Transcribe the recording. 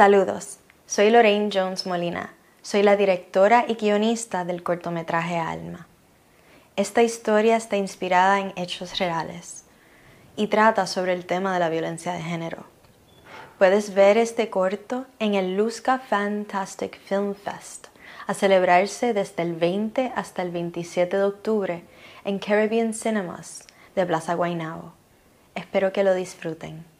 Saludos, soy Lorraine Jones Molina, soy la directora y guionista del cortometraje Alma. Esta historia está inspirada en hechos reales y trata sobre el tema de la violencia de género. Puedes ver este corto en el Lusca Fantastic Film Fest a celebrarse desde el 20 hasta el 27 de octubre en Caribbean Cinemas de Plaza Guaynabo. Espero que lo disfruten.